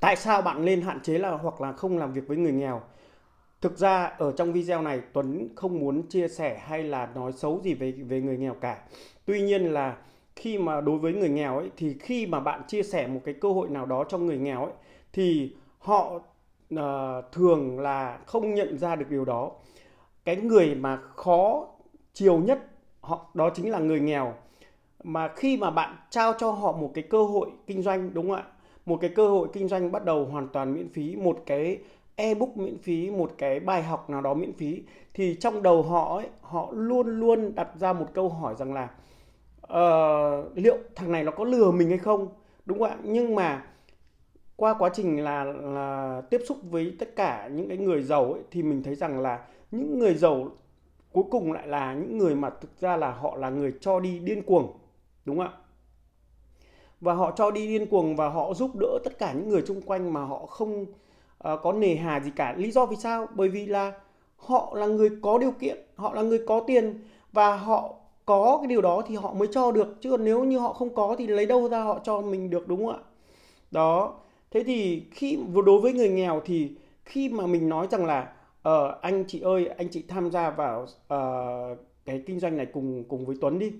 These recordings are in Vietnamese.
tại sao bạn nên hạn chế là hoặc là không làm việc với người nghèo thực ra ở trong video này Tuấn không muốn chia sẻ hay là nói xấu gì về về người nghèo cả tuy nhiên là khi mà đối với người nghèo ấy thì khi mà bạn chia sẻ một cái cơ hội nào đó cho người nghèo ấy thì họ uh, thường là không nhận ra được điều đó cái người mà khó chiều nhất họ đó chính là người nghèo mà khi mà bạn trao cho họ một cái cơ hội kinh doanh đúng không ạ một cái cơ hội kinh doanh bắt đầu hoàn toàn miễn phí một cái ebook miễn phí một cái bài học nào đó miễn phí thì trong đầu họ ấy, họ luôn luôn đặt ra một câu hỏi rằng là uh, liệu thằng này nó có lừa mình hay không đúng không ạ nhưng mà qua quá trình là, là tiếp xúc với tất cả những cái người giàu ấy, thì mình thấy rằng là những người giàu cuối cùng lại là những người mà thực ra là họ là người cho đi điên cuồng đúng không ạ và họ cho đi điên cuồng và họ giúp đỡ tất cả những người xung quanh mà họ không uh, có nề hà gì cả lý do vì sao bởi vì là họ là người có điều kiện họ là người có tiền và họ có cái điều đó thì họ mới cho được chứ còn nếu như họ không có thì lấy đâu ra họ cho mình được đúng không ạ đó thế thì khi đối với người nghèo thì khi mà mình nói rằng là ờ uh, anh chị ơi anh chị tham gia vào uh, cái kinh doanh này cùng cùng với Tuấn đi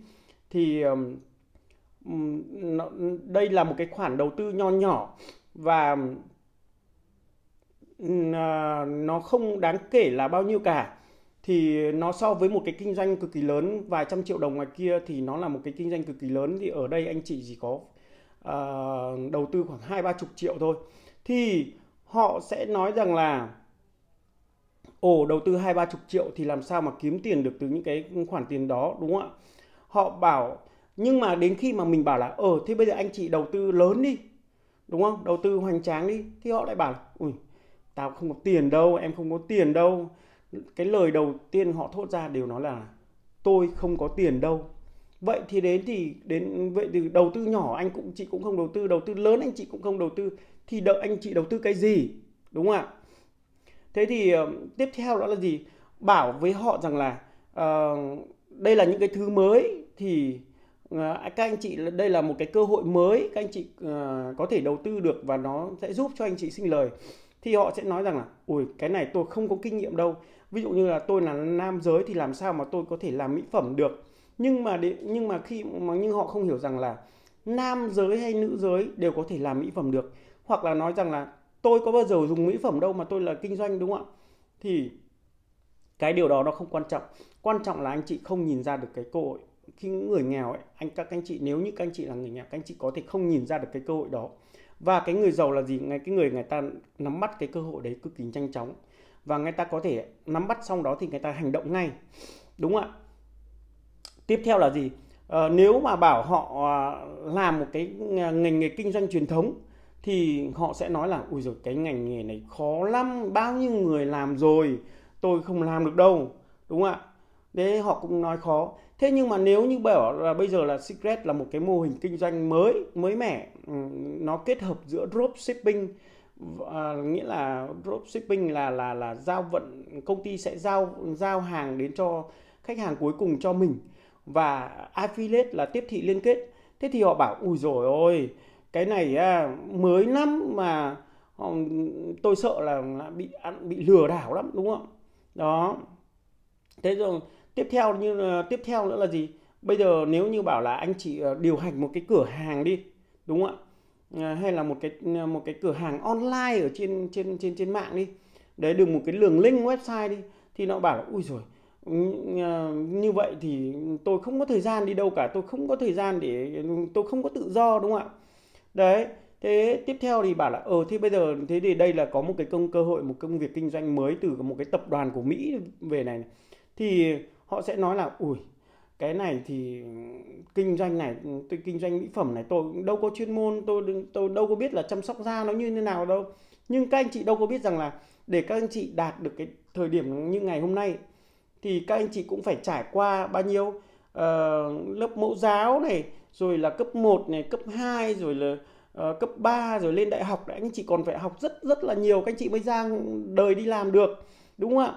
thì um, nó đây là một cái khoản đầu tư nho nhỏ và à, nó không đáng kể là bao nhiêu cả thì nó so với một cái kinh doanh cực kỳ lớn vài trăm triệu đồng ngoài kia thì nó là một cái kinh doanh cực kỳ lớn thì ở đây anh chị chỉ có uh, đầu tư khoảng hai ba chục triệu thôi thì họ sẽ nói rằng là ồ đầu tư hai ba chục triệu thì làm sao mà kiếm tiền được từ những cái khoản tiền đó đúng không ạ họ bảo nhưng mà đến khi mà mình bảo là ờ thế bây giờ anh chị đầu tư lớn đi đúng không đầu tư hoành tráng đi thì họ lại bảo là ui tao không có tiền đâu em không có tiền đâu cái lời đầu tiên họ thốt ra đều nói là tôi không có tiền đâu vậy thì đến thì đến vậy thì đầu tư nhỏ anh cũng chị cũng không đầu tư đầu tư lớn anh chị cũng không đầu tư thì đợi anh chị đầu tư cái gì đúng không ạ thế thì ờ, tiếp theo đó là gì bảo với họ rằng là uh, đây là những cái thứ mới thì Ờ, các anh chị đây là một cái cơ hội mới các anh chị ờ, có thể đầu tư được và nó sẽ giúp cho anh chị sinh lời thì họ sẽ nói rằng là ui cái này tôi không có kinh nghiệm đâu ví dụ như là tôi là nam giới thì làm sao mà tôi có thể làm mỹ phẩm được nhưng mà để, nhưng mà khi mà nhưng họ không hiểu rằng là nam giới hay nữ giới đều có thể làm mỹ phẩm được hoặc là nói rằng là tôi có bao giờ dùng mỹ phẩm đâu mà tôi là kinh doanh đúng không ạ thì cái điều đó nó không quan trọng quan trọng là anh chị không nhìn ra được cái cơ hội khi người nghèo ấy, anh các anh chị nếu như các anh chị là người nghèo các anh chị có thể không nhìn ra được cái cơ hội đó và cái người giàu là gì ngay cái người người ta nắm bắt cái cơ hội đấy cực kỳ nhanh chóng và người ta có thể nắm bắt xong đó thì người ta hành động ngay đúng không ạ tiếp theo là gì à, nếu mà bảo họ ờ, làm một cái ngành nghề kinh doanh truyền thống thì họ sẽ nói là ui rồi cái ngành nghề này khó lắm bao nhiêu người làm rồi tôi không làm được đâu đúng không ạ đấy họ cũng nói khó. Thế nhưng mà nếu như bảo là bây giờ là Secret là một cái mô hình kinh doanh mới, mới mẻ, ừ, nó kết hợp giữa dropshipping À, nghĩa là dropshipping là là là giao vận công ty sẽ giao giao hàng đến cho khách hàng cuối cùng cho mình và affiliate là tiếp thị liên kết thế thì họ bảo ui rồi ôi cái này à, mới lắm mà ừ, tôi sợ là bị bị lừa đảo lắm đúng không đó thế rồi tiếp theo như ờ, tiếp theo nữa là gì bây giờ nếu như bảo là anh chị ờ, điều hành một cái cửa hàng đi đúng không ạ ờ, hay là một cái một cái cửa hàng online ở trên trên trên trên mạng đi đấy được một cái đường link website đi thì nó bảo là ui rồi ừ, như vậy thì tôi không có thời gian đi đâu cả tôi không có thời gian để tôi không có tự do đúng không ạ đấy thế tiếp theo thì bảo là ờ thì bây giờ thế thì đây là có một cái công cơ hội một công việc kinh doanh mới từ một cái tập đoàn của mỹ về này thì họ sẽ nói là ủi cái này thì kinh doanh này tôi kinh doanh mỹ phẩm này tôi đâu có chuyên môn tôi tôi đâu có biết là chăm sóc da nó như thế nào đâu nhưng các anh chị đâu có biết rằng là để các anh chị đạt được cái thời điểm như ngày hôm nay thì các anh chị cũng phải trải qua bao nhiêu uh, lớp mẫu giáo này rồi là cấp 1 này cấp 2 rồi là uh, cấp 3 rồi lên đại học đấy anh chị còn phải học rất rất là nhiều các anh chị mới ra đời đi làm được đúng không ạ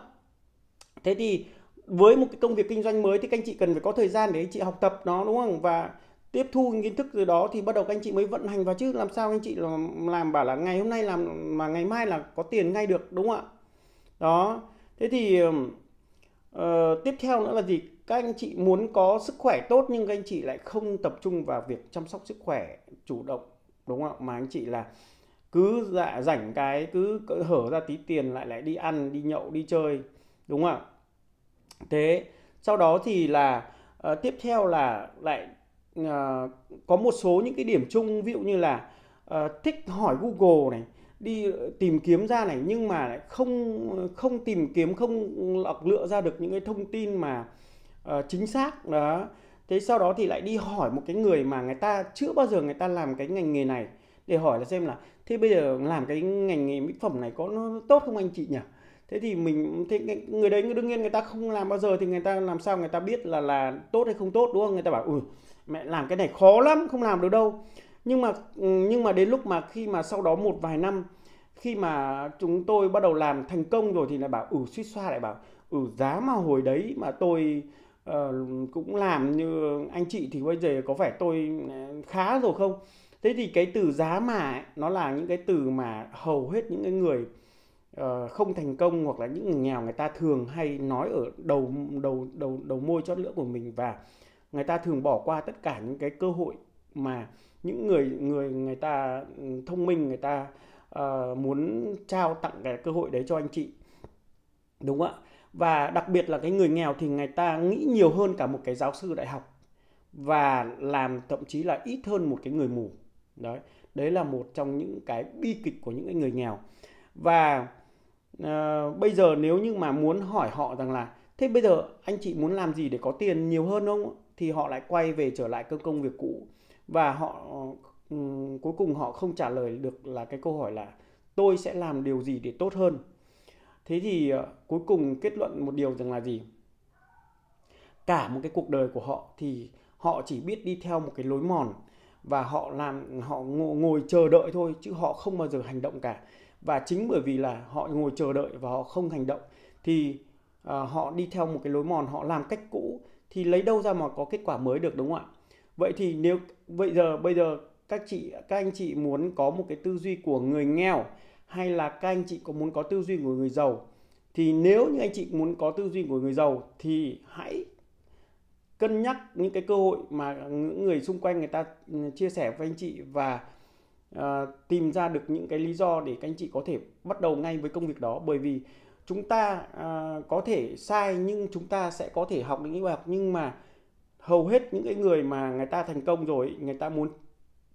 thế thì với một cái công việc kinh doanh mới thì các anh chị cần phải có thời gian để anh chị học tập nó đúng không và tiếp thu kiến thức từ đó thì bắt đầu các anh chị mới vận hành vào chứ làm sao anh chị làm, làm bảo là ngày hôm nay làm mà ngày mai là có tiền ngay được đúng không ạ đó thế thì uh, tiếp theo nữa là gì các anh chị muốn có sức khỏe tốt nhưng các anh chị lại không tập trung vào việc chăm sóc sức khỏe chủ động đúng không ạ mà anh chị là cứ dạ rảnh cái cứ hở ra tí tiền lại lại đi ăn đi nhậu đi chơi đúng không ạ thế sau đó thì là uh, tiếp theo là lại uh, có một số những cái điểm chung ví dụ như là uh, thích hỏi Google này đi tìm kiếm ra này nhưng mà lại không không tìm kiếm không lọc lựa ra được những cái thông tin mà uh, chính xác đó thế sau đó thì lại đi hỏi một cái người mà người ta chưa bao giờ người ta làm cái ngành nghề này để hỏi là xem là thế bây giờ làm cái ngành nghề mỹ phẩm này có nó tốt không anh chị nhỉ thế thì mình thế người đấy đương nhiên người ta không làm bao giờ thì người ta làm sao người ta biết là là tốt hay không tốt đúng không người ta bảo ui mẹ làm cái này khó lắm không làm được đâu nhưng mà nhưng mà đến lúc mà khi mà sau đó một vài năm khi mà chúng tôi bắt đầu làm thành công rồi thì lại bảo ừ suýt xoa lại bảo ừ giá mà hồi đấy mà tôi uh, cũng làm như anh chị thì bây giờ có phải tôi ờ, khá rồi không thế thì cái từ giá mà ấy, nó là những cái từ mà hầu hết những cái người Ờ, không thành công hoặc là những người nghèo người ta thường hay nói ở đầu đầu đầu đầu môi chót lưỡi của mình và người ta thường bỏ qua tất cả những cái cơ hội mà những người người người ta ừ, thông minh người ta uh, muốn trao tặng cái cơ hội đấy cho anh chị đúng không ạ và đặc biệt là cái người nghèo thì người ta nghĩ nhiều hơn cả một cái giáo sư đại học và làm thậm chí là ít hơn một cái người mù đấy đấy là một trong những cái bi kịch của những người nghèo và à, bây giờ nếu như mà muốn hỏi họ rằng là thế bây giờ anh chị muốn làm gì để có tiền nhiều hơn không thì họ lại quay về trở lại cơ công việc cũ và họ um, cuối cùng họ không trả lời được là cái câu hỏi là tôi sẽ làm điều gì để tốt hơn thế thì uh, cuối cùng kết luận một điều rằng là gì cả một cái cuộc đời của họ thì họ chỉ biết đi theo một cái lối mòn và họ làm họ ngồi chờ đợi thôi chứ họ không bao giờ hành động cả và chính bởi vì là họ ngồi chờ đợi và họ không hành động thì uh, họ đi theo một cái lối mòn họ làm cách cũ thì lấy đâu ra mà có kết quả mới được đúng không ạ vậy thì nếu bây giờ bây giờ các chị các anh chị muốn có một cái tư duy của người nghèo hay là các anh chị có muốn có tư duy của người giàu thì nếu như anh chị muốn có tư duy của người giàu thì hãy cân nhắc những cái cơ hội mà những người xung quanh người ta ừ, chia sẻ với anh chị và Ờ, tìm ra được những cái lý do để các anh chị có thể bắt đầu ngay với công việc đó bởi vì chúng ta à, có thể sai nhưng chúng ta sẽ có thể học được những bài học nhưng mà hầu hết những cái người mà người ta thành công rồi người ta muốn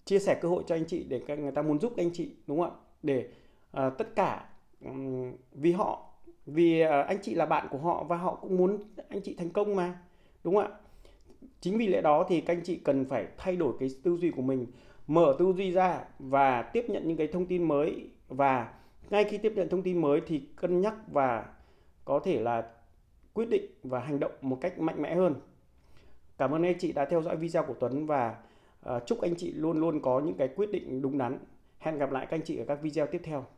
chia sẻ cơ hội cho anh chị để người ta muốn giúp anh chị đúng không ạ để à, tất cả um, vì họ vì à, anh chị là bạn của họ và họ cũng muốn anh chị thành công mà đúng không ạ chính vì lẽ đó thì các anh chị cần phải thay đổi cái tư duy của mình mở tư duy ra và tiếp nhận những cái thông tin mới và ngay khi tiếp nhận thông tin mới thì cân nhắc và có thể là quyết định và hành động một cách mạnh mẽ hơn. Cảm ơn anh chị đã theo dõi video của Tuấn và ờ, chúc anh chị luôn luôn có những cái quyết định đúng đắn. Hẹn gặp lại các anh chị ở các video tiếp theo.